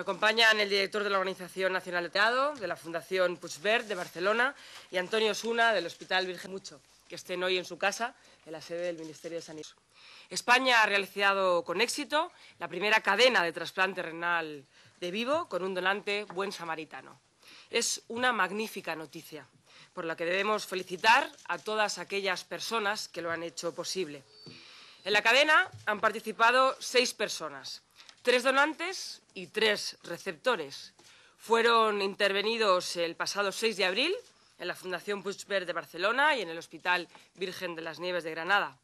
Me acompañan el director de la Organización Nacional de Teado, de la Fundación Puigverd de Barcelona y Antonio Suna, del Hospital Virgen Mucho, que estén hoy en su casa, en la sede del Ministerio de Sanidad. España ha realizado con éxito la primera cadena de trasplante renal de vivo con un donante buen samaritano. Es una magnífica noticia, por la que debemos felicitar a todas aquellas personas que lo han hecho posible. En la cadena han participado seis personas, Tres donantes y tres receptores fueron intervenidos el pasado 6 de abril en la Fundación Puigverd de Barcelona y en el Hospital Virgen de las Nieves de Granada.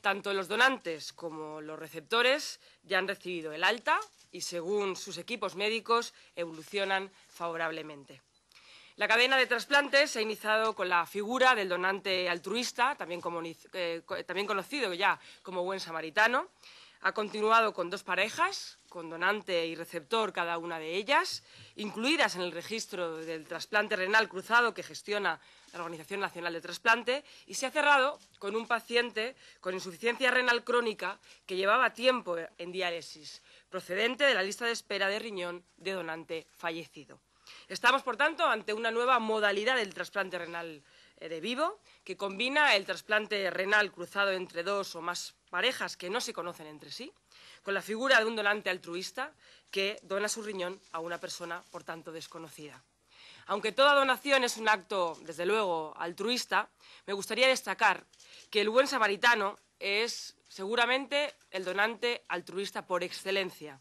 Tanto los donantes como los receptores ya han recibido el alta y, según sus equipos médicos, evolucionan favorablemente. La cadena de trasplantes se ha iniciado con la figura del donante altruista, también eh, conocido ya como buen samaritano, ha continuado con dos parejas, con donante y receptor cada una de ellas, incluidas en el registro del trasplante renal cruzado que gestiona la Organización Nacional de Trasplante, y se ha cerrado con un paciente con insuficiencia renal crónica que llevaba tiempo en diálisis, procedente de la lista de espera de riñón de donante fallecido. Estamos, por tanto, ante una nueva modalidad del trasplante renal eh, de vivo, que combina el trasplante renal cruzado entre dos o más parejas que no se conocen entre sí, con la figura de un donante altruista que dona su riñón a una persona, por tanto, desconocida. Aunque toda donación es un acto, desde luego, altruista, me gustaría destacar que el buen samaritano es seguramente el donante altruista por excelencia,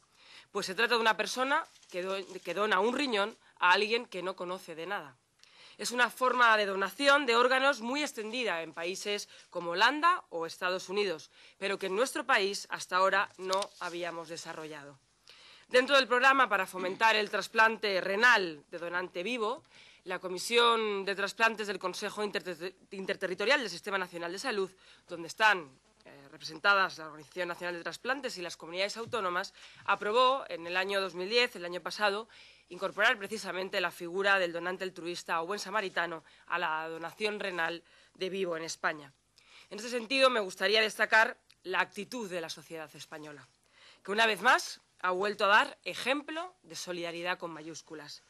pues se trata de una persona que, que dona un riñón a alguien que no conoce de nada. Es una forma de donación de órganos muy extendida en países como Holanda o Estados Unidos, pero que en nuestro país hasta ahora no habíamos desarrollado. Dentro del programa para fomentar el trasplante renal de donante vivo, la Comisión de Trasplantes del Consejo Interterritorial del Sistema Nacional de Salud, donde están eh, representadas la Organización Nacional de Trasplantes y las comunidades autónomas, aprobó en el año 2010, el año pasado, incorporar precisamente la figura del donante altruista o buen samaritano a la donación renal de vivo en España. En este sentido, me gustaría destacar la actitud de la sociedad española, que una vez más ha vuelto a dar ejemplo de solidaridad con mayúsculas.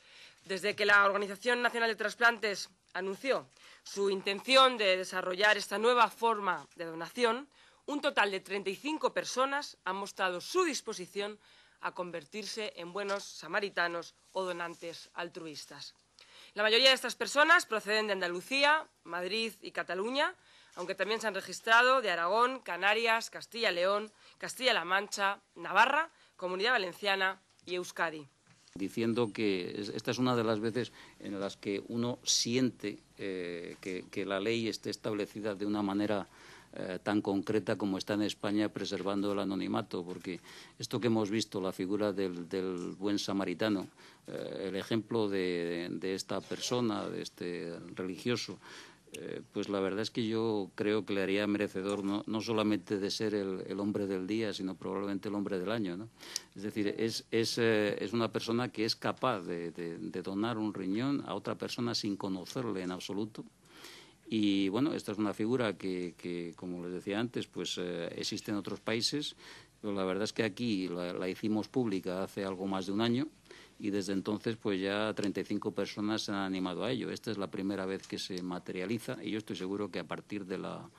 Desde que la Organización Nacional de Trasplantes anunció su intención de desarrollar esta nueva forma de donación, un total de 35 personas han mostrado su disposición a convertirse en buenos samaritanos o donantes altruistas. La mayoría de estas personas proceden de Andalucía, Madrid y Cataluña, aunque también se han registrado de Aragón, Canarias, Castilla-León, Castilla-La Mancha, Navarra Comunidad Valenciana y Euskadi. Diciendo que esta es una de las veces en las que uno siente eh, que, la ley esté establecida de una manera eh, tan concreta como está en España preservando el anonimato, porque esto que hemos visto, la figura del, buen samaritano, eh, el ejemplo de, esta persona, de este religioso, eh, pues la verdad es que yo creo que le haría merecedor no, no solamente de ser el, hombre del día, sino probablemente el hombre del año. ¿no? Es decir, es, es, eh, una persona que es capaz de, donar un riñón a otra persona sin conocerle en absoluto. Y bueno, esta es una figura que, como les decía antes, pues eh, existe en otros países. Pero la verdad es que aquí la hicimos pública hace algo más de un año y desde entonces pues ya 35 personas se han animado a ello. Esta es la primera vez que se materializa y yo estoy seguro que a partir de la,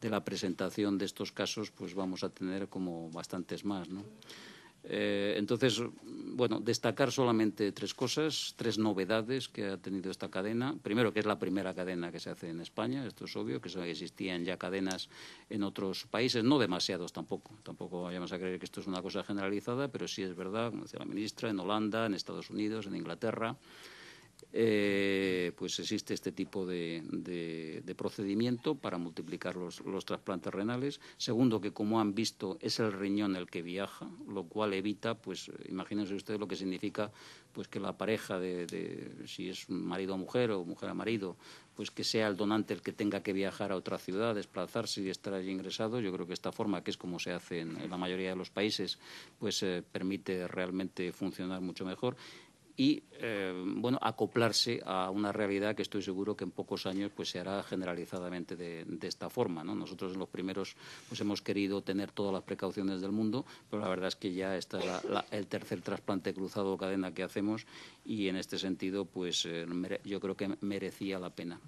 de la presentación de estos casos pues vamos a tener como bastantes más, ¿no? Eh, entonces, bueno, destacar solamente tres cosas, tres novedades que ha tenido esta cadena. Primero, que es la primera cadena que se hace en España, esto es obvio, que existían ya cadenas en otros países, no demasiados tampoco. Tampoco vayamos a creer que esto es una cosa generalizada, pero sí es verdad, como decía la ministra, en Holanda, en Estados Unidos, en Inglaterra. Eh, pues existe este tipo de, procedimiento para multiplicar los, trasplantes renales. Segundo, que como han visto es el riñón el que viaja, lo cual evita, pues imagínense ustedes lo que significa pues que la pareja de, si es marido a mujer o mujer a marido, pues que sea el donante el que tenga que viajar a otra ciudad, desplazarse y estar allí ingresado. Yo creo que esta forma, que es como se hace en, la mayoría de los países, pues eh, permite realmente funcionar mucho mejor y eh, bueno acoplarse a una realidad que estoy seguro que en pocos años pues se hará generalizadamente de, esta forma ¿no? nosotros en los primeros pues hemos querido tener todas las precauciones del mundo pero la verdad es que ya está el tercer trasplante cruzado o cadena que hacemos y en este sentido pues eh, yo creo que merecía la pena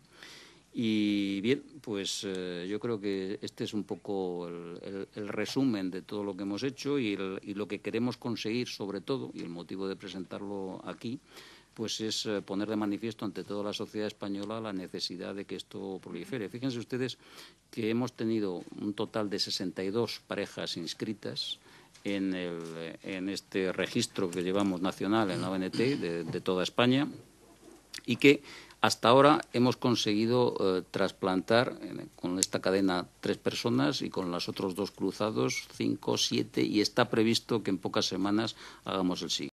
y bien, pues eh, yo creo que este es un poco el, resumen de todo lo que hemos hecho y, lo que queremos conseguir sobre todo, y el motivo de presentarlo aquí, pues es eh, poner de manifiesto ante toda la sociedad española la necesidad de que esto prolifere. Fíjense ustedes que hemos tenido un total de 62 parejas inscritas en, el, en este registro que llevamos nacional en la ONT de, de toda España y que hasta ahora hemos conseguido eh, trasplantar eh, con esta cadena tres personas y con los otros dos cruzados cinco, siete y está previsto que en pocas semanas hagamos el siguiente.